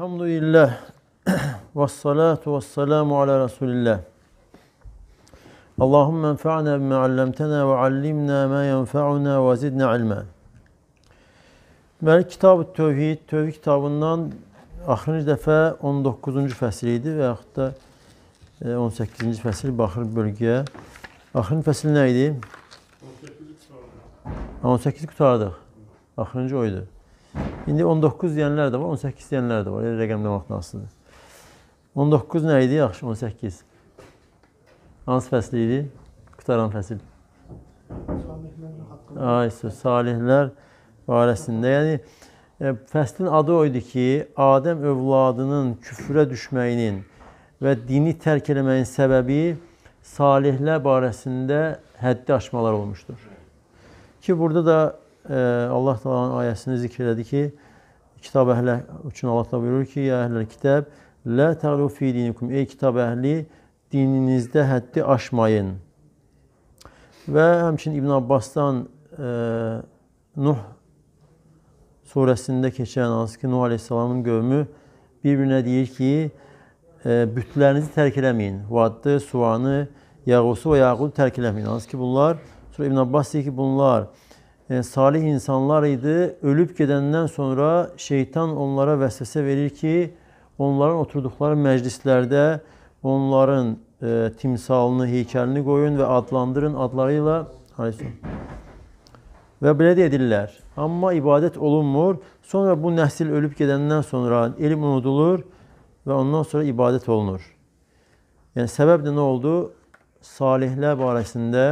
Elhamdülillah ve salatu ve selamu ala Resulillah. Allahümme enfa'na bime allemtena ve allimna ma yenfa'una ve zidna ilmen. Deməli, kitab Tövhid, Tövhid kitabından axırıncı dəfə 19-cu fəsil idi və yaxud da 18-ci e, fəsil baxır bölgəyə. Axırıncı fəsil nə idi? 18 qutardıq. 18 qutardıq. Axırıncı o idi. İndi 19 deyənlər də var, 18 deyənlər də var. Elə rəqəmləməkdən asılıdır. 19 nə idi? Yaxşı, 18. Hansı fəsil idi? Qutaran fəsil. Ay, söz, salihlər barəsində. Yəni, e, fəslin adı o idi ki, Adəm övladının küfrə düşməyinin və dini tərk eləməyin səbəbi salihlər barəsində həddi aşmalar olmuşdur. Ki, burada da Allah Taala'nın ayəsini zikr elədi ki, kitab əhli üçün Allah Taala buyurur ki, ya əhləl kitab, la ta'lu fi dinikum. Ey kitab əhli, dininizdə həddi aşmayın. Və həmçinin İbn Abbasdan e, Nuh surəsində keçən hansı ki, Nuh əleyhissalamın qövmü bir-birinə deyir ki, e, bütlərinizi tərk eləməyin. Vaddı, Suvanı, Yağusu və Yağudu tərk eləməyin. Hansı ki, bunlar, sonra İbn Abbas deyir ki, bunlar e, salih insanlar idi. Ölüb gedəndən sonra şeytan onlara vəsvəsə verir ki, onların oturduqları məclislərdə onların e, timsalını, heykəlini qoyun və adlandırın adları ilə və belə də edirlər. Amma ibadət olunmur. Sonra bu nəsil ölüb gedəndən sonra elm unudulur və ondan sonra ibadət olunur. Yəni səbəb də nə oldu? Salihlər barəsində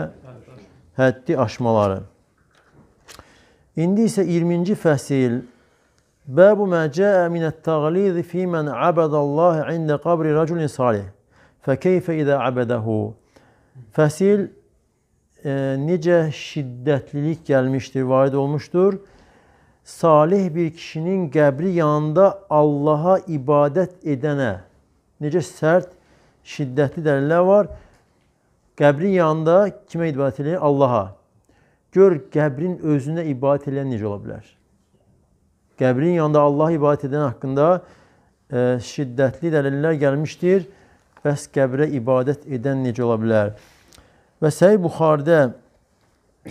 həddi aşmaları. İndi isə 20-ci fəsil Bəbu mə cəə minət-təğlid fi mən abadallahi ində qabri raculin salih. Fəkeyfə idə abədəhu. Fəsil e, necə şiddətlilik gəlmişdir, varid olmuşdur. Salih bir kişinin qəbri yanında Allaha ibadət edənə necə sərt, şiddətli dəlillər var. Qəbri yanında kimə ibadət edir? Allaha. Gör qəbrin özünə ibadət edən necə ola bilər? Qəbrin yanında Allah ibadət edən haqqında e, şiddətli dəlillər gəlmişdir. Bəs qəbrə ibadət edən necə ola bilər? Və Səhih Buxarədə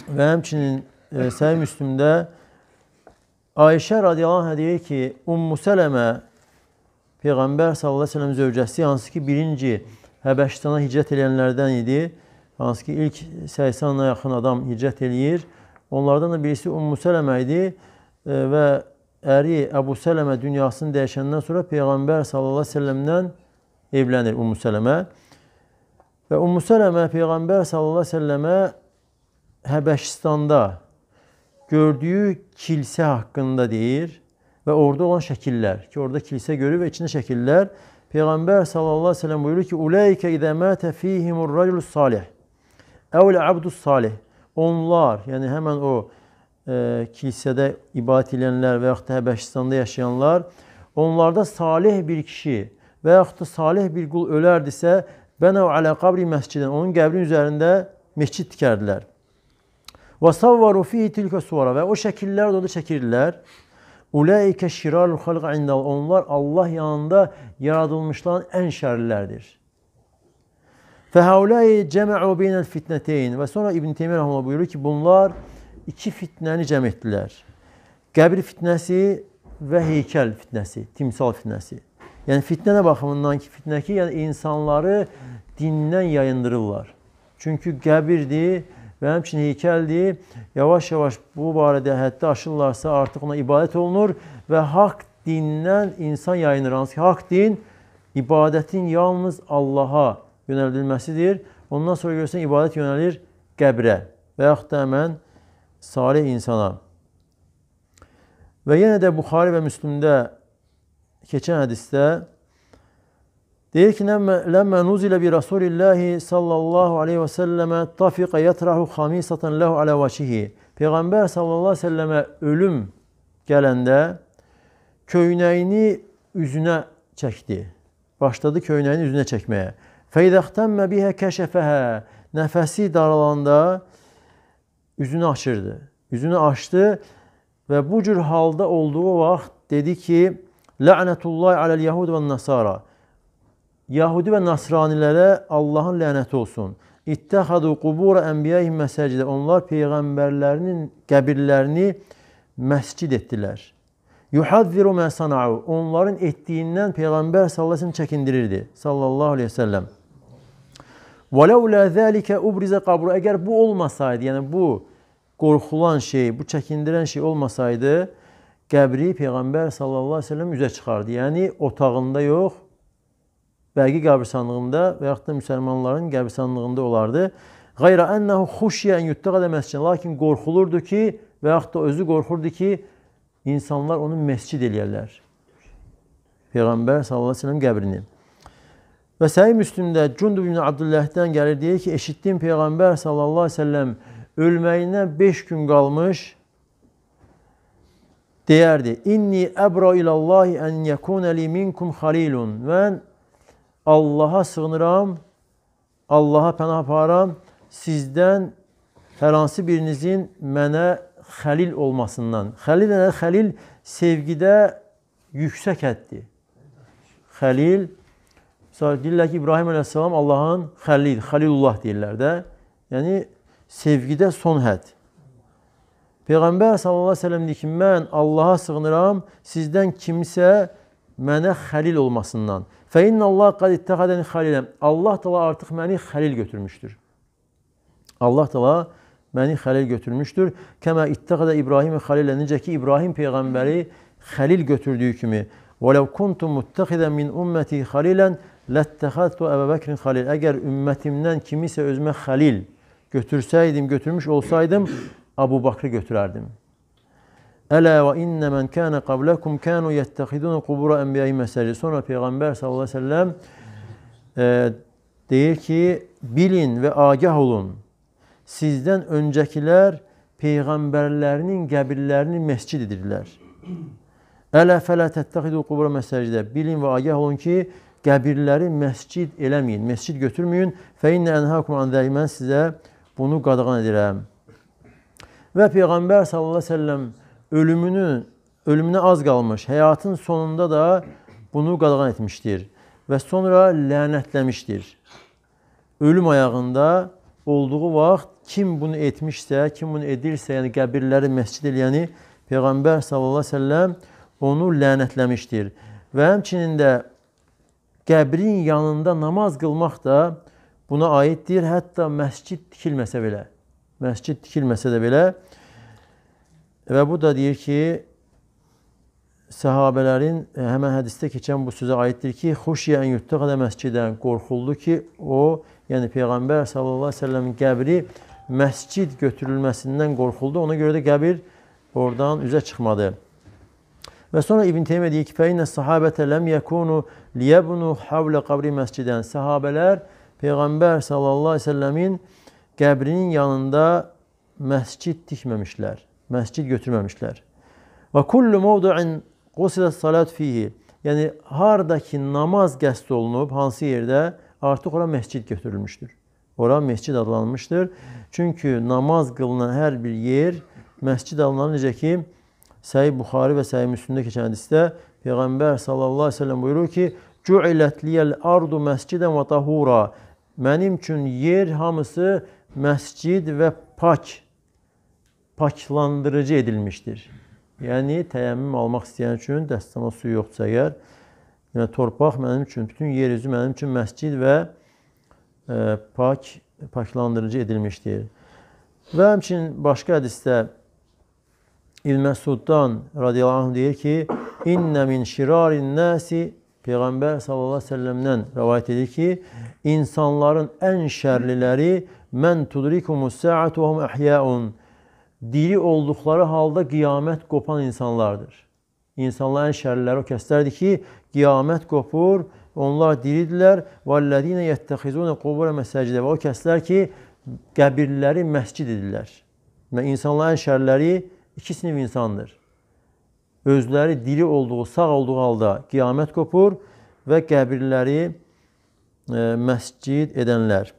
və həmçinin e, Səhih Müslimdə Ayşə radiyallahu anh deyir ki, Ummu Sələmə Peyğəmbər sallallahu əleyhi və səlləm zövcəsi hansı ki birinci Həbəşistana hicrət edənlərdən idi. Hansı ki ilk 80-a yaxın adam hicrət eləyir. Onlardan da birisi Ummu Sələmə idi e, və əri Əbu Sələmə dünyasını dəyişəndən sonra Peyğəmbər sallallahu əleyhi və səlləmdən evlənir Ummu Sələmə. Və Ummu Sələmə Peyğəmbər sallallahu əleyhi və səlləmə Həbəşistanda gördüyü kilsə haqqında deyir və orada olan şəkillər ki, orada kilsə görür və içində şəkillər Peyğəmbər sallallahu əleyhi və səlləm buyurur ki: "Ulaika izə mətə fihimur rəculus salih." Əvlə abdus salih. Onlar, yəni həmən o e, kilisədə ibadət edənlər və yaxud da Həbəşistanda yaşayanlar, onlarda salih bir kişi və yaxud da salih bir qul ölərdisə, bənəv alə qabri məscidin, onun qəbrinin üzərində məscid tikərdilər. Və savvaru fihi tilkə suvara və o şəkillər də orada çəkirdilər. Ulaikə şirarul xalq indəl. Onlar Allah yanında yaradılmışların ən şərlilərdir. Fehaulayı cem'u beynel fitneteyn. Ve sonra İbn Teymiye rahmetullah buyuruyor ki bunlar iki fitnəni cəm etdilər. Qəbir fitnəsi və heykəl fitnəsi, timsal fitnəsi. Yəni fitnə nə baxımından ki, fitnə ki, yəni insanları dindən yayındırırlar. Çünki qəbirdir və həmçinin heykəldir. Yavaş-yavaş bu barədə həddi aşırlarsa artıq ona ibadət olunur və haqq dindən insan yayınır. Hansı ki, haqq din ibadətin yalnız Allaha yönəldilməsidir. Ondan sonra görürsən, ibadət yönəlir qəbrə və yaxud da həmən salih insana. Və yenə də Buxari və Müslümdə keçən hədisdə deyir ki, Ləmmə nuzilə bi Rasulillahi sallallahu aleyhi və səlləmə tafiqə yətrahu xamisatan ləhu alə vaçihi. Peyğəmbər sallallahu aleyhi və səlləmə ölüm gələndə köynəyini üzünə çəkdi. Başladı köynəyini üzünə çəkməyə. Feydaxtəmmə bihə kəşəfəhə. Nəfəsi daralanda üzünü açırdı. Üzünü açdı və bu cür halda olduğu vaxt dedi ki, Lənətullah aləl yahud və nasara. Yahudi və nasranilərə Allahın lənəti olsun. İttəxadu qubura ənbiyayim məsəcidə. Onlar peyğəmbərlərinin qəbirlərini məscid etdilər. Yuhaddiru məsanau. Onların etdiyindən peyğəmbər sallallahu əleyhi və səlləm çəkindirirdi. Sallallahu əleyhi və səlləm. وَلَوْلَا ذَٰلِكَ اُبْرِزَ qabru. Əgər bu olmasaydı, yəni bu qorxulan şey, bu çəkindirən şey olmasaydı, qəbri Peyğəmbər sallallahu əleyhi və səlləm üzə çıxardı. Yəni otağında yox, bəqi qəbirstanlığında və yaxud da müsəlmanların qəbirstanlığında olardı. Qayra ennehu xuşya en yuttaqada məscidin. Lakin qorxulurdu ki, və yaxud da özü qorxurdu ki, insanlar onu məscid eləyərlər. Peyğəmbər sallallahu əleyhi və səlləm qəbrini. Və Səhih Müslimdə Cündub ibn Abdülləhdən gəlir deyir ki, eşitdim Peyğəmbər sallallahu əleyhi və səlləm ölməyinə 5 gün qalmış deyərdi: "İnni əbra ilallahi en yekuna li minkum halilun." Mən Allaha sığınıram, Allaha pənah aparıram, sizdən hər hansı birinizin mənə xəlil olmasından. Xəlil nə? Xəlil sevgidə yüksək həddir. Xəlil Sonra deyirlər ki, İbrahim əleyhissalam Allahın xəlil, xəlilullah deyirlər də. Yəni sevgidə son hədd. Peyğəmbər sallallahu əleyhi və səlləm deyir ki, mən Allaha sığınıram, sizdən kimsə mənə xəlil olmasından. Fə inna Allah qad ittəxadəni xəliləm. Allah təala artıq məni xəlil götürmüşdür. Allah təala məni xəlil götürmüşdür. Kəmə ittəxadə İbrahim xəlilə necə ki İbrahim peyğəmbəri xəlil götürdüyü kimi. Və ləv kuntum muttəxidən min umməti xəlilən Ləttəxətu Əbu Bəkrin xalil. Əgər ümmətimdən kimisə özümə xəlil götürsəydim, götürmüş olsaydım, Əbu Bəkr'i götürərdim. Ələ və innə mən kənə qabləkum kənu yəttəxidunə qubura ənbiyəyi məsəli. Sonra Peyğəmbər sallallahu aleyhi ve sellem e, deyir ki, bilin və agah olun. Sizdən öncəkilər Peyğəmbərlərinin qəbirlərini məscid edirlər. Ələ fələ təttəxidu qubura məsəlidə. Bilin və agah olun ki, qəbirləri məscid eləməyin, məscid götürməyin. Fə innə ənhəkum an zəlik mən sizə bunu qadağan edirəm. Və Peyğəmbər sallallahu əleyhi və səlləm ölümünün ölümünə az qalmış, həyatın sonunda da bunu qadağan etmişdir və sonra lənətləmişdir. Ölüm ayağında olduğu vaxt kim bunu etmişsə, kim bunu edirsə, yəni qəbirləri məscid eləyəni Peyğəmbər sallallahu əleyhi və səlləm onu lənətləmişdir. Və həmçinin də qəbrin yanında namaz qılmaq da buna aiddir. Hətta məscid tikilməsə belə, məscid tikilməsə də belə və bu da deyir ki, səhabələrin həmən hədisdə keçən bu sözə aiddir ki, xuşiyə ən yuttuq ədə məscidən qorxuldu ki, o, yəni Peyğəmbər sallallahu əleyhi və səlləmin qəbri məscid götürülməsindən qorxuldu. Ona görə də qəbir oradan üzə çıxmadı. Və sonra İbn Teymiyyə deyir ki, "Fəinə sahabətə lem yekunu liyebnu havla qabri məscidən." Sahabelər Peyğəmbər sallallahu əleyhi və səlləmin qəbrinin yanında məscid tikməmişlər, məscid götürməmişlər. Və kullu mawdu'in qusilat salat fihi. Yəni harda ki namaz qəsd olunub, hansı yerdə artıq ora məscid götürülmüşdür. Ora məscid adlanmışdır. Çünki namaz qılınan hər bir yer məscid adlanır necə ki, Səhih Buxari və Səhih Müslimdə keçən hədisdə Peyğəmbər sallallahu əleyhi və səlləm buyurur ki: "Cu'ilət liyəl ardu məscidən və tahura." Mənim üçün yer hamısı məscid və pak paklandırıcı edilmişdir. Yəni təyəmmüm almaq istəyən üçün dəstəmaz suyu yoxdursa əgər, yəni torpaq mənim üçün, bütün yer üzü mənim üçün məscid və ə, e, pak paklandırıcı edilmişdir. Və həmçinin başqa hədisdə İbn Məsuddan radiyallahu anh deyir ki, İnnə min şirarin nəsi Peyğəmbər sallallahu əleyhi və səlləmdən rivayet edir ki, insanların ən şərliləri men tudrikumus saatu hum ahyaun diri olduqları halda qiyamət qopan insanlardır. İnsanların ən şərliləri o kəslərdir ki, qiyamət qopur, onlar diridirlər. Vallazina yettexizuna qubura mesacidə və o kəslər ki, qəbirləri məscid edirlər. Və insanların ən şərliləri iki sinif insandır. Özləri diri olduğu, sağ olduğu halda qiyamət qopur və qəbirləri e, məscid edənlər.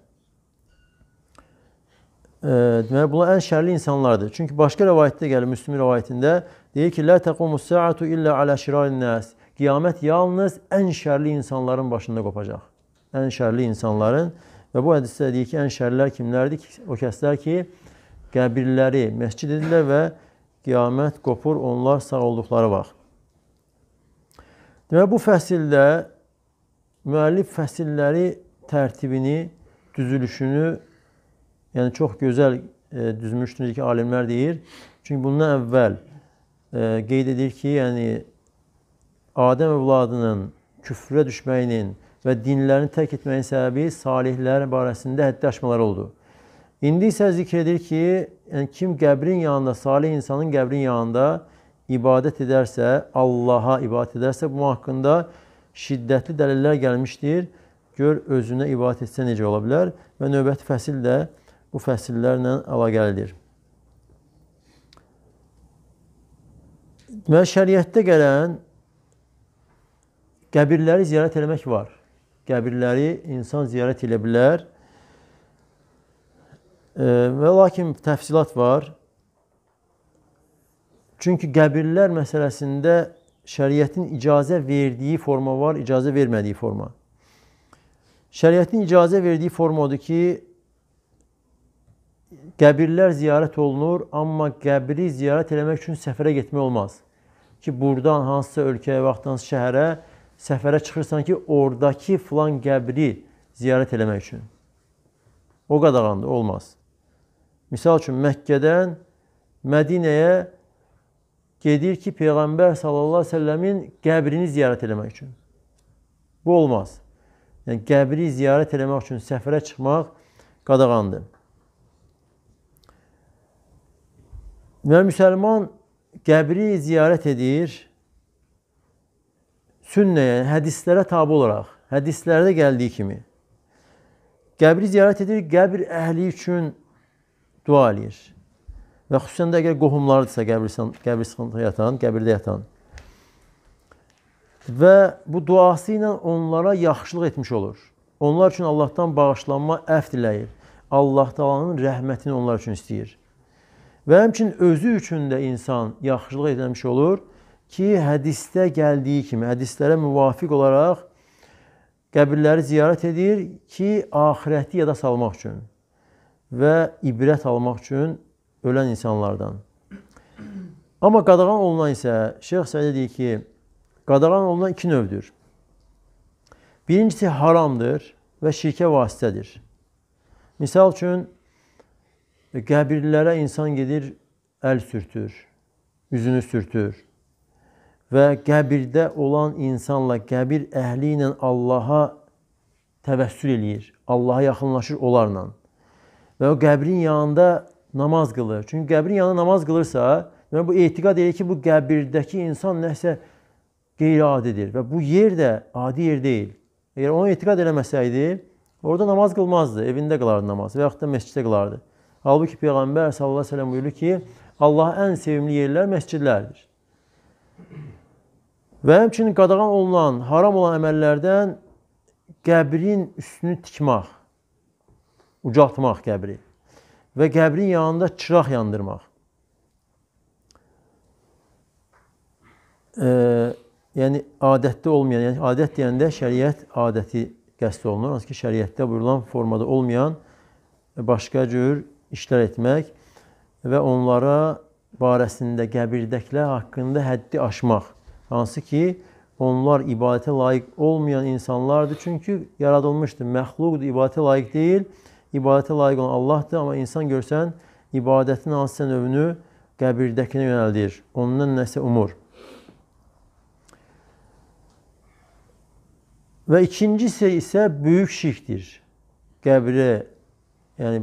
E, deməli, bunlar ən şərli insanlardır. Çünki başqa rəvayətdə gəlir, Müslümin rəvayətində deyir ki, لَا تَقُمُ السَّاعَةُ إِلَّا عَلَى شِرَارِ النَّاسِ Qiyamət yalnız ən şərli insanların başında qopacaq. Ən şərli insanların və bu hədisdə deyir ki, ən şərlər kimlərdir? O kəslər ki, qəbirləri məscid edirlər və qiyamət qopur onlar sağ olduqları vaxt. Deməli bu fəsildə müəllif fəsilləri tərtibini, düzülüşünü yəni çox gözəl e, düzmüşdür ki, alimlər deyir. Çünki bundan əvvəl e, qeyd edir ki, yəni Adəm övladının küfrə düşməyinin və dinlərini tərk etməyin səbəbi salihlər barəsində həddi aşmalar oldu. İndi isə zikr edir ki, yəni kim qəbrin yanında, salih insanın qəbrin yanında ibadət edərsə, Allaha ibadət edərsə, bu haqqında şiddətli dəlillər gəlmişdir. Gör özünə ibadət etsə necə ola bilər və növbəti fəsil də bu fəsillərlə əlaqəlidir. Deməli, şəriətdə gələn qəbirləri ziyarət etmək var. Qəbirləri insan ziyarət edə bilər. Və lakin təfsilat var. Çünki qəbirlər məsələsində şəriətin icazə verdiyi forma var, icazə vermədiyi forma. Şəriətin icazə verdiyi forma odur ki, qəbirlər ziyarət olunur, amma qəbri ziyarət eləmək üçün səfərə getmək olmaz. Ki, buradan hansısa ölkəyə və hansısa şəhərə səfərə çıxırsan ki, oradakı filan qəbri ziyarət eləmək üçün. O qadağandır, olmaz. Misal üçün Məkkədən Mədinəyə gedir ki, Peyğəmbər sallallahu əleyhi və səlləmin qəbrini ziyarət etmək üçün. Bu olmaz. Yəni qəbri ziyarət etmək üçün səfərə çıxmaq qadağandır. Və müsəlman qəbri ziyarət edir sünnəyə, yəni hədislərə tabe olaraq, hədislərdə gəldiyi kimi. Qəbri ziyarət edir, qəbr əhli üçün dua eləyir. Və xüsusən də əgər qohumlardırsa qəbristan, qəbristan yatan, qəbirdə yatan. Və bu duası ilə onlara yaxşılıq etmiş olur. Onlar üçün Allahdan bağışlanma əf diləyir. Allah Taala'nın rəhmətini onlar üçün istəyir. Və həmçinin özü üçün də insan yaxşılıq etmiş olur ki, hədisdə gəldiyi kimi, hədislərə müvafiq olaraq qəbirləri ziyarət edir ki, axirəti yada salmaq üçün və ibrət almaq üçün ölən insanlardan. Amma qadağan olunan isə Şeyx Sədə deyir ki, qadağan olunan iki növdür. Birincisi haramdır və şirkə vasitədir. Misal üçün, qəbirlərə insan gedir, əl sürtür, üzünü sürtür və qəbirdə olan insanla, qəbir əhli ilə Allaha təvəssül eləyir, Allaha yaxınlaşır onlarla və o qəbrin yanında namaz qılır. Çünki qəbrin yanında namaz qılırsa, deməli bu etiqad elə ki, bu qəbirdəki insan nəsə qeyri-adidir və bu yer də adi yer deyil. Əgər ona etiqad eləməsəydi, orada namaz qılmazdı, evində qılardı namaz və yaxud da məsciddə qılardı. Halbuki Peyğəmbər sallallahu əleyhi və səlləm buyurur ki, Allahın ən sevimli yerlər məscidlərdir. Və həmçinin qadağan olunan, haram olan əməllərdən qəbrin üstünü tikmək ucaltmaq qəbri və qəbrin yanında çıraq yandırmaq. E, yəni adətdə olmayan, yəni adət deyəndə şəriət adəti qəsd olunur. Hansı ki, şəriətdə buyurulan formada olmayan başqa cür işlər etmək və onlara barəsində qəbirdəklər haqqında həddi aşmaq. Hansı ki, onlar ibadətə layiq olmayan insanlardır. Çünki yaradılmışdır, məxluqdur, ibadətə layiq deyil ibadətə layiq olan Allahdır, amma insan görsən, ibadətin hansısa növünü qəbirdəkinə yönəldir, ondan nəsə umur. Və ikincisi isə böyük şirkdir. Qəbrə, yəni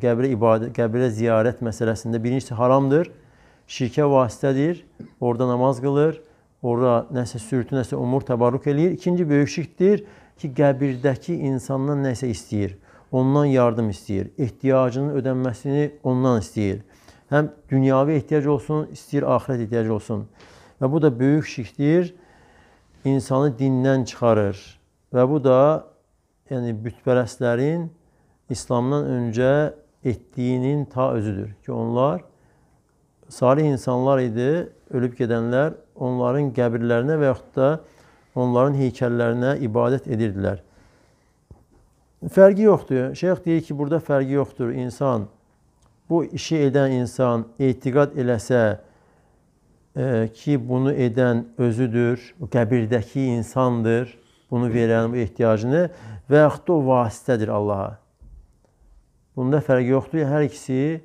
qəbrə ibadət, qəbrə ziyarət məsələsində birincisi haramdır. Şirkə vasitədir. Orda namaz qılır, orada nəsə sürtü, nəsə umur təbarruk eləyir. İkinci böyük şirkdir ki, qəbirdəki insandan nəsə istəyir ondan yardım istəyir. Ehtiyacının ödənməsini ondan istəyir. Həm dünyavi ehtiyac olsun, istəyir axirət ehtiyacı olsun. Və bu da böyük şirkdir. İnsanı dindən çıxarır. Və bu da yəni bütpərəslərin İslamdan öncə etdiyinin ta özüdür ki, onlar salih insanlar idi, ölüb gedənlər onların qəbirlərinə və yaxud da onların heykəllərinə ibadət edirdilər. Fərqi yoxdur. Şeyx deyir ki, burada fərqi yoxdur. İnsan, bu işi edən insan etiqad eləsə e, ki, bunu edən özüdür, qəbirdəki insandır, bunu verən bu ehtiyacını və yaxud da o vasitədir Allaha. Bunda fərqi yoxdur. Hər ikisi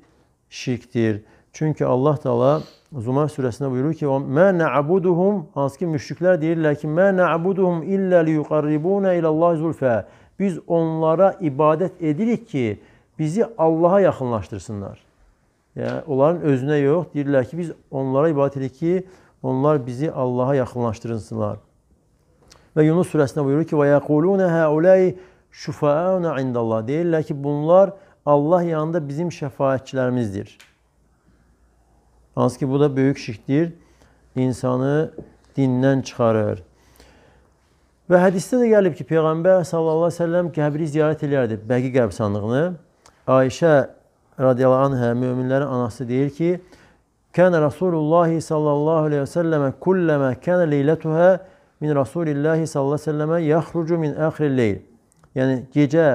şirkdir. Çünki Allah Taala Zumar surəsində buyurur ki: "Mə na'buduhum" hansı ki müşriklər deyirlər ki: "Mə na'buduhum illə liyuqarribuna ilə Allah zulfə." biz onlara ibadət edirik ki, bizi Allaha yaxınlaşdırsınlar. Yəni onların özünə yox, deyirlər ki, biz onlara ibadət edirik ki, onlar bizi Allaha yaxınlaşdırsınlar. Və Yunus surəsində buyurur ki: "Və yəquluna haulay şufauna indallah." Deyirlər ki, bunlar Allah yanında bizim şəfaətçilərimizdir. Hansı ki, bu da böyük şirkdir. İnsanı dindən çıxarır. Və hədisdə də gəlib ki, Peyğəmbər sallallahu əleyhi və səlləm qəbri ziyarət edərdi, Bəqi qəbirstanlığını. Ayşə radiyallahu anha möminlərin anası deyir ki, "Kənə Rasulullah sallallahu əleyhi və səlləmə kulləmə kənə leylətuhə min Rasulillah sallallahu əleyhi və səlləmə yəxrucu min axiril-leyl." Yəni gecə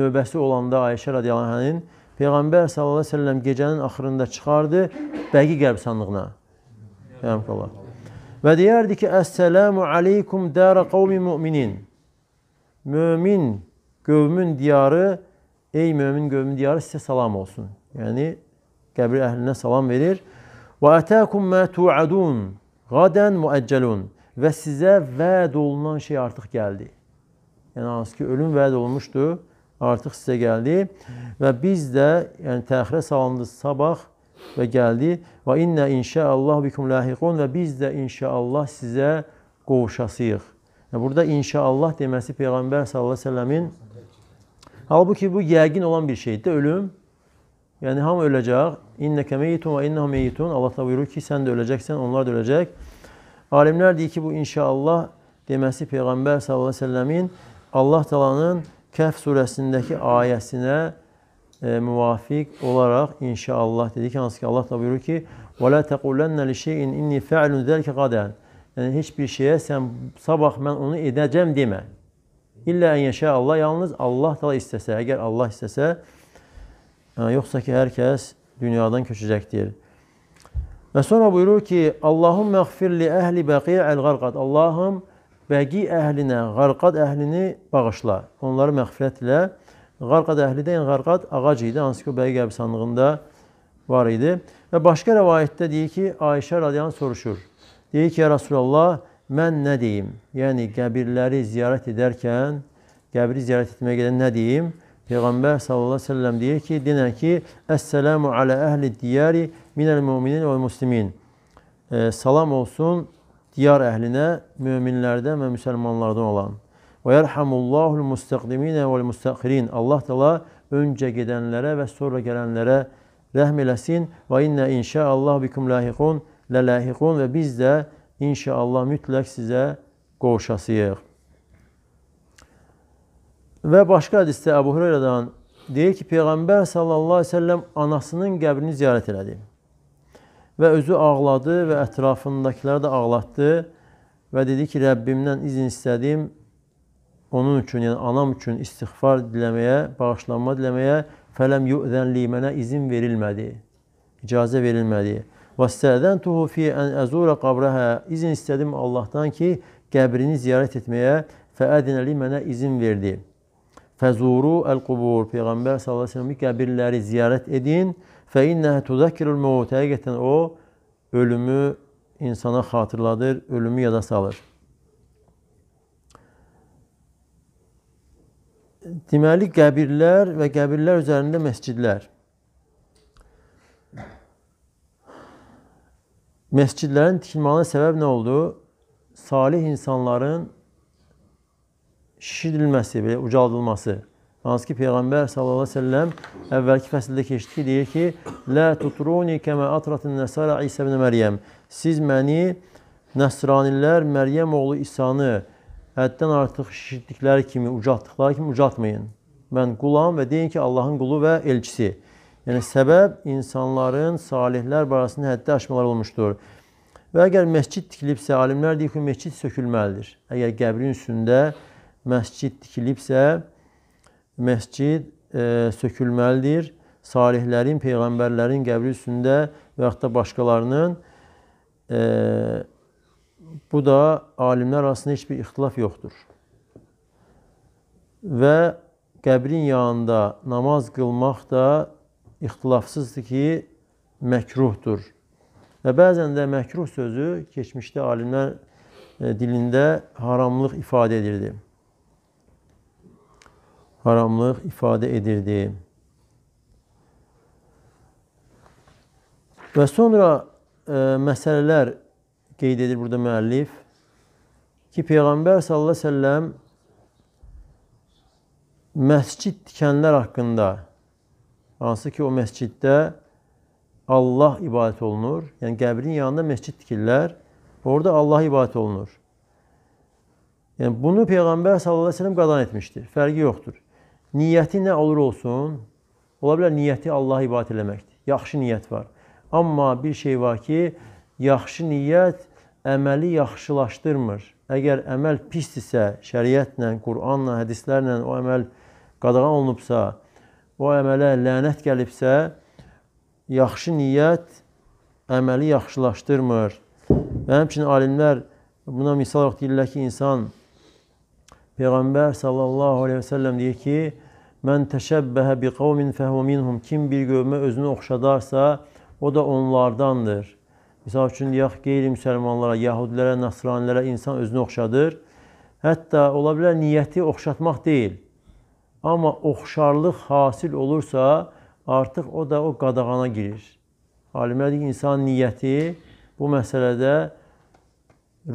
növbəsi olanda Ayşə radiyallahu anhanın Peyğəmbər sallallahu əleyhi və səlləm gecənin axırında çıxardı Bəqi qəbirstanlığına. Rəhmətullah. Və deyərdi ki, Əssəlamu aleykum dərə qavmi müminin. Mömin qövmün diyarı, ey mömin qövmün diyarı sizə salam olsun. Yəni, qəbir əhlinə salam verir. Və ətəkum mə tuadun, qadən müəccəlun. Və sizə vəd olunan şey artıq gəldi. Yəni, hansı ki, ölüm vəd olmuşdu, artıq sizə gəldi. Və biz də, yəni, təxirə salındı sabah, və gəldi. Və inna inşaallah bikum lahiqun və biz də inşaallah sizə qovuşasıyıq. Yəni burada inşaallah deməsi peyğəmbər sallallahu əleyhi və səlləmin halbuki bu yəqin olan bir şeydir, ölüm. Yəni hamı öləcək. İnnekə meyitun və innahum meyitun. Allah təala buyurur ki, sən də öləcəksən, onlar da öləcək. Alimlər deyir ki, bu inşaallah deməsi peyğəmbər sallallahu əleyhi və səlləmin Allah təalanın Kəhf surəsindəki ayəsinə e, müvafiq olaraq inşallah dedik. Hansı ki Allah da buyurur ki: "Və la təqullənə li şeyin inni fa'ilun zəlikə qadən." Yəni heç bir şeyə sən sabah mən onu edəcəm demə. İllə ən yaşa Allah yalnız Allah təala istəsə, əgər Allah istəsə, yəni, e, yoxsa ki hər kəs dünyadan köçəcəkdir. Və sonra buyurur ki: "Allahum məğfir li əhli Bəqi'əl Qarqad." Allahım Bəqi əhlinə, Qarqad əhlini bağışla. Onları məğfirətlə Qarqad əhli deyən Qarqad ağac idi, hansı ki, o bəy qəbirstanlığında var idi. Və başqa rəvayətdə deyir ki, Ayşə radiyan soruşur. Deyir ki, ya Rasulallah, mən nə deyim? Yəni, qəbirləri ziyarət edərkən, qəbri ziyarət etməyə gedən nə deyim? Peyğəmbər sallallahu əleyhi və səlləm deyir ki, denə ki, "Əsselamu alə əhli diyari minəl möminin və muslimin." E, salam olsun diyar əhlinə, möminlərdən və müsəlmanlardan olan. Və yərhamullahul mustaqdiminə vəl mustaqirin. Allah təala öncə gedənlərə və sonra gələnlərə rəhm eləsin. Və innə inşaallah bikum lahiqun, lalahiqun və biz də inşaallah mütləq sizə qovuşasıyıq. Və başqa hədisdə Əbu Hüreyrədən deyir ki, Peyğəmbər sallallahu əleyhi və səlləm anasının qəbrini ziyarət elədi. Və özü ağladı və ətrafındakiləri də ağlatdı və dedi ki, Rəbbimdən izin istədim, onun üçün, yəni anam üçün istighfar diləməyə, bağışlanma diləməyə fələm yu'zənli mənə izin verilmədi. İcazə verilmədi. Vastəzəntuhu fi an azura qabrəhə. İzin istədim Allahdan ki, qəbrini ziyarət etməyə fəədinəli mənə izin verdi. Fəzuru el-qubur. Peyğəmbər sallallahu əleyhi və səlləm qəbirləri ziyarət edin. Fə innəhə tuzakkirul mevt. Həqiqətən o ölümü insana xatırladır, ölümü yada salır. Deməli qəbirlər və qəbirlər üzərində məscidlər. Məscidlərin tikilməsinə səbəb nə oldu? Salih insanların şişirilməsi, belə ucaldılması. Hansı ki Peyğəmbər sallallahu əleyhi və səlləm əvvəlki fəsildə keçdi ki, deyir ki: "Lə tutruni kəmə atratun nəsara İsa ibn Məryəm." Siz məni Nəsranilər Məryəm oğlu İsa'nı həddən artıq şişirdikləri kimi, ucaltdıqları kimi ucaltmayın. Mən qulam və deyin ki, Allahın qulu və elçisi. Yəni səbəb insanların salihlər barəsində həddi aşmalar olmuşdur. Və əgər məscid tikilibsə, alimlər deyir ki, məscid sökülməlidir. Əgər qəbrin üstündə məscid tikilibsə, məscid e, sökülməlidir. Salihlərin, peyğəmbərlərin qəbri üstündə və yaxud da başqalarının e, bu da alimlər arasında heç bir ixtilaf yoxdur. Və qəbrin yanında namaz qılmaq da ixtilafsızdır ki, məkruhdur. Və bəzən də məkruh sözü keçmişdə alimlər e, dilində haramlıq ifadə edirdi. Haramlıq ifadə edirdi. Və sonra ə, e, məsələlər qeyd edir burada müəllif ki, Peyğəmbər sallallahu əleyhi və səlləm məscid tikənlər haqqında hansı ki, o məsciddə Allah ibadət olunur. Yəni qəbrin yanında məscid tikirlər. Orada Allah ibadət olunur. Yəni bunu Peyğəmbər sallallahu əleyhi və səlləm qadan etmişdir. Fərqi yoxdur. Niyyəti nə olur olsun, ola bilər niyyəti Allah ibadət eləməkdir. Yaxşı niyyət var. Amma bir şey var ki, yaxşı niyyət əməli yaxşılaşdırmır. Əgər əməl pisdirsə, şəriətlə, Qur'anla, hədislərlə o əməl qadağan olunubsa, o əmələ lənət gəlibsə, yaxşı niyyət əməli yaxşılaşdırmır. Və həmçinin alimlər buna misal olaraq deyirlər ki, insan Peyğəmbər sallallahu aleyhi və səlləm deyir ki, Mən təşəbbəhə bi qavmin fəhvə minhum. Kim bir qövmə özünü oxşadarsa, o da onlardandır. Misal üçün, yaxud qeyri-müsəlmanlara, yahudilərə, nasranilərə insan özünü oxşadır. Hətta ola bilər niyyəti oxşatmaq deyil. Amma oxşarlıq hasil olursa, artıq o da o qadağana girir. Alimlər deyir, insanın niyyəti bu məsələdə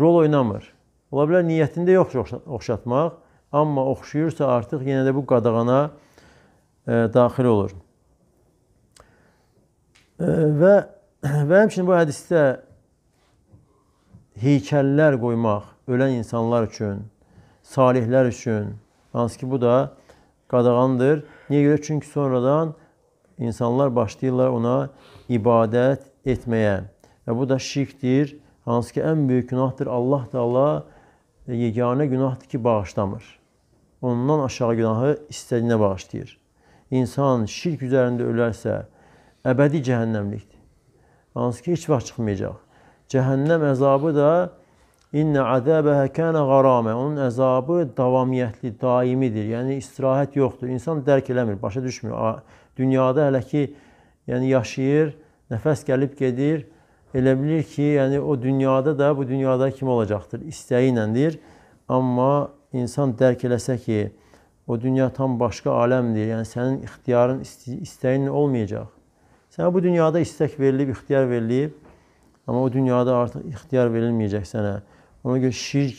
rol oynamır. Ola bilər niyyətində yoxdur oxşatmaq, amma oxşayırsa artıq yenə də bu qadağana e, daxil olur. E, və Və həmçinin bu hədisdə heykəllər qoymaq ölən insanlar üçün, salihlər üçün, hansı ki bu da qadağandır. Niyə görə? Çünki sonradan insanlar başlayırlar ona ibadət etməyə. Və bu da şirkdir, hansı ki ən böyük günahdır. Allah Taala e, yeganə günahdır ki, bağışlamır. Ondan aşağı günahı istədiyinə bağışlayır. İnsan şirk üzərində ölərsə, əbədi cəhənnəmlikdir hansı ki heç vaxt çıxmayacaq. Cəhənnəm əzabı da İnnə əzəbəhə kənə qaramə. Onun əzabı davamiyyətli, daimidir. Yəni istirahət yoxdur. İnsan dərk eləmir, başa düşmür. Dünyada hələ ki yəni yaşayır, nəfəs gəlib gedir. Elə bilir ki, yəni o dünyada da bu dünyada kim olacaqdır? İstəyi iləndir. Amma insan dərk eləsə ki, o dünya tam başqa aləmdir. Yəni sənin ixtiyarın, istəyin olmayacaq. Sənə bu dünyada istək verilib, ixtiyar verilib, amma o dünyada artıq ixtiyar verilməyəcək sənə. Ona görə şirk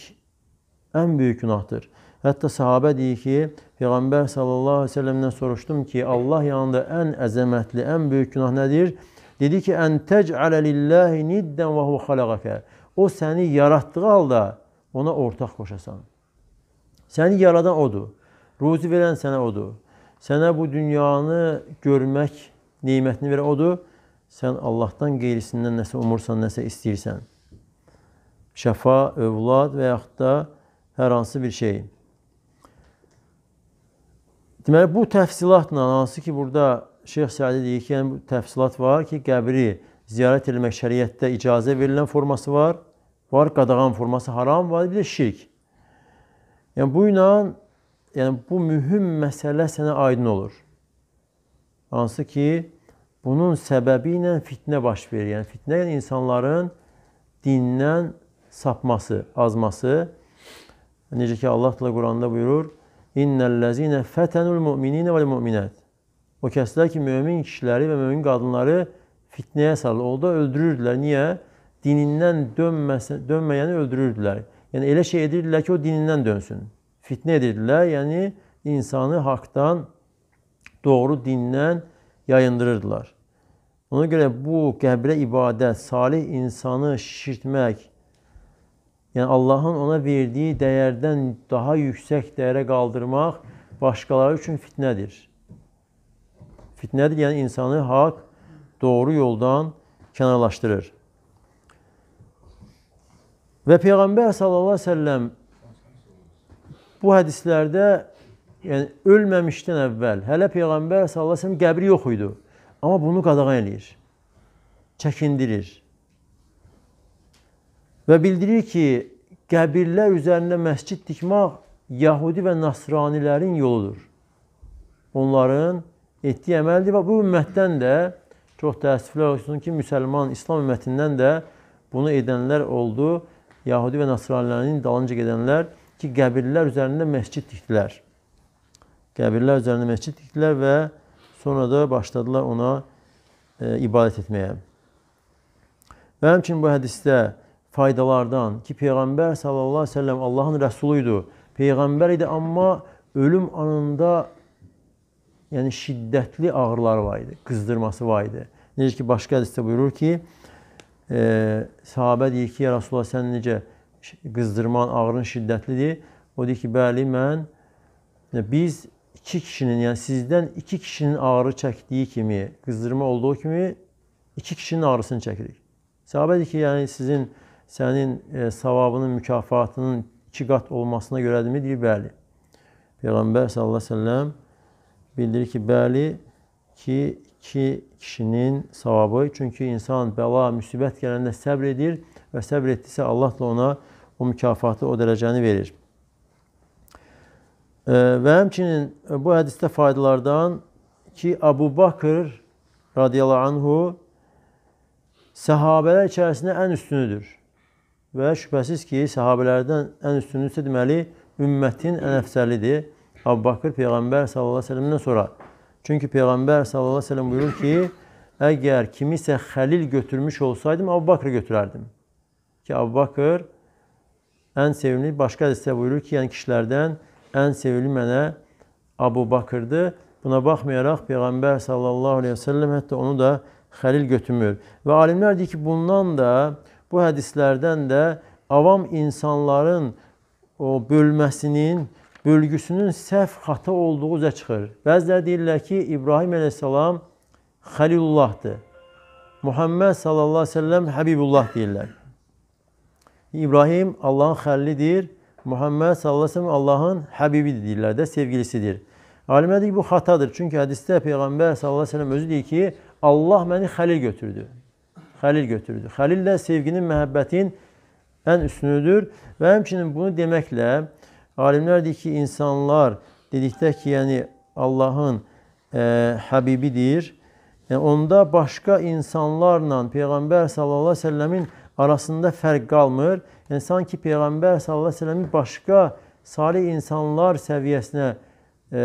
ən böyük günahdır. Hətta sahabə deyir ki, Peyğəmbər sallallahu əleyhi və səlləmdən soruşdum ki, Allah yanında ən əzəmətli, ən böyük günah nədir? Dedi ki, "Ən təcələ lillahi niddən və huve xalaqaka." O səni yaratdığı halda ona ortaq qoşasan. Səni yaradan odur. Ruzi verən sənə odur. Sənə bu dünyanı görmək nemətini verən odur. Sən Allahdan qeyrisindən nəsə umursan, nəsə istəyirsən. Şəfa, övlad və yaxud da hər hansı bir şey. Deməli, bu təfsilatla, hansı ki, burada Şeyx Səadi deyir ki, yəni, bu təfsilat var ki, qəbri ziyarət etmək şəriətdə icazə verilən forması var. Var qadağan forması haram var, bir də şirk. Yəni bu ilə yəni bu mühüm məsələ sənə aydın olur. Hansı ki, bunun səbəbi ilə fitnə baş verir. Yəni fitnə ilə yəni insanların dindən sapması, azması. Necə ki Allah təala Quranda buyurur: "İnnellezine fetenul mu'minine vel mu'minat." O kəslər ki, mömin kişiləri və mömin qadınları fitnəyə salır. Orada öldürürdülər. Niyə? Dinindən dönməsə, dönməyəni öldürürdülər. Yəni elə şey edirdilər ki, o dinindən dönsün. Fitnə edirdilər, yəni insanı haqqdan doğru dindən yayındırırdılar. Ona görə bu qəbrə ibadət, salih insanı şişirtmək, yəni Allahın ona verdiyi dəyərdən daha yüksək dəyərə qaldırmaq başqaları üçün fitnədir. Fitnədir, yəni insanı haqq, doğru yoldan kənarlaşdırır. Və Peyğəmbər sallallahu əleyhi və səlləm bu hədislərdə yəni ölməmişdən əvvəl hələ peyğəmbər sallallahu əleyhi və səlləm qəbri yox idi. Amma bunu qadağan eləyir. Çəkindirir. Və bildirir ki, qəbirlər üzərində məscid tikmək Yahudi və Nasranilərin yoludur. Onların etdiyi əməldir və bu ümmətdən də çox təəssüflər olsun ki, müsəlman, İslam ümmətindən də bunu edənlər oldu. Yahudi və Nasranilərin dalınca gedənlər ki, qəbirlər üzərində məscid tikdilər qəbirlər üzərində məscid tikdilər və sonra da başladılar ona e, ibadət etməyə. Və həmçinin bu hədisdə faydalardan ki, Peyğəmbər sallallahu əleyhi və səlləm Allahın rəsulu idi, peyğəmbər idi, amma ölüm anında yəni şiddətli ağrıları var idi, qızdırması var idi. Necə ki başqa hədisdə buyurur ki, e, sahabə deyir ki, ya Rasulullah sən necə qızdırman, ağrın şiddətlidir? O deyir ki, bəli, mən biz iki kişinin, yəni sizdən iki kişinin ağrı çəkdiyi kimi, qızdırma olduğu kimi iki kişinin ağrısını çəkirik. Səhabədir ki, yəni sizin sənin e, savabının, mükafatının iki qat olmasına görədirmi? Deyir, bəli. Peyğəmbər sallallahu əleyhi və səlləm bildirir ki, bəli ki, iki kişinin savabı. Çünki insan bəla, müsibət gələndə səbr edir və səbr etdisə Allah da ona o mükafatı, o dərəcəni verir. Və həmçinin e, bu hədisdə faydalardan ki, Əbu Bakır radiyallahu anhu səhabələr içərisində ən üstünüdür. Və şübhəsiz ki, səhabələrdən ən üstünüdürsə deməli, ümmətin ən əfsəlidir. Əbu Bakır Peyğəmbər sallallahu əleyhi və səlləmdən sonra. Çünki Peyğəmbər sallallahu əleyhi və səlləm buyurur ki, əgər kimisə xəlil götürmüş olsaydım, Əbu Bakrı götürərdim. Ki Əbu Bakır ən sevimli başqa hədisdə buyurur ki, yəni kişilərdən ən sevimli mənə Abu Bakırdır. Buna baxmayaraq Peyğəmbər sallallahu əleyhi və səlləm hətta onu da xəlil götürmür. Və alimlər deyir ki, bundan da bu hədislərdən də avam insanların o bölməsinin, bölgüsünün səhv xata olduğu üzə çıxır. Bəziləri deyirlər ki, İbrahim əleyhissalam Xəlilullahdır. Muhammed sallallahu əleyhi və səlləm Həbibullah deyirlər. İbrahim Allahın xəllidir. Muhammed sallallahu əleyhi və səlləm Allahın həbibidir deyirlər də, sevgilisidir. Alimlər deyir bu xatadır. Çünki hədisdə peyğəmbər sallallahu əleyhi və səlləm özü deyir ki, Allah məni xəlil götürdü. Xəlil götürdü. Xəlil də sevginin, məhəbbətin ən üstünüdür və həmçinin bunu deməklə alimlər deyir ki, insanlar dedikdə ki, yəni Allahın e, həbibidir. Yəni, e, onda başqa insanlarla peyğəmbər sallallahu əleyhi və səlləmin arasında fərq qalmır. Yəni sanki Peyğəmbər sallallahu əleyhi və səlləmi başqa salih insanlar səviyyəsinə e,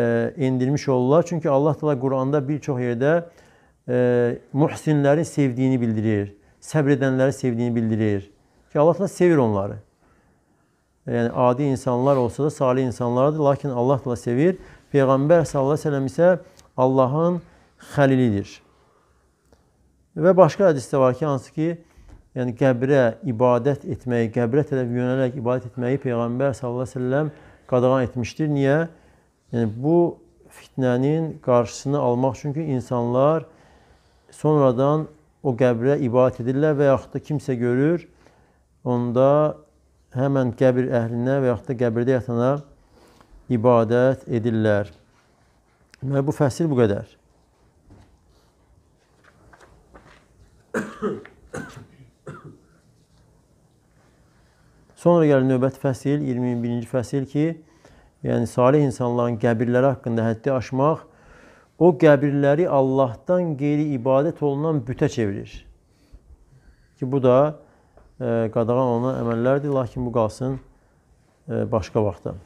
endirmiş olurlar. Çünki Allah təala Quranda bir çox yerdə e, muhsinləri sevdiyini bildirir, səbr edənləri sevdiyini bildirir. Ki Allah təala sevir onları. Yəni adi insanlar olsa da salih insanlardır, lakin Allah təala sevir. Peyğəmbər sallallahu əleyhi və səlləm isə Allahın xəlilidir. Və başqa hədisdə var ki, hansı ki, yəni qəbrə ibadət etməyi, qəbrə tərəf yönələrək ibadət etməyi Peyğəmbər sallallahu əleyhi və səlləm qadağan etmişdir. Niyə? Yəni bu fitnənin qarşısını almaq çünki insanlar sonradan o qəbrə ibadət edirlər və yaxud da kimsə görür, onda həmən qəbir əhlinə və yaxud da qəbirdə yatana ibadət edirlər. Və bu fəsil bu qədər. Sonra gəlir növbəti fəsil, 21-ci fəsil ki, yəni salih insanların qəbirləri haqqında həddi aşmaq o qəbirləri Allahdan qeyri ibadət olunan bütə çevirir. Ki bu da e, qadağan olunan əməllərdir, lakin bu qalsın e, başqa vaxtda.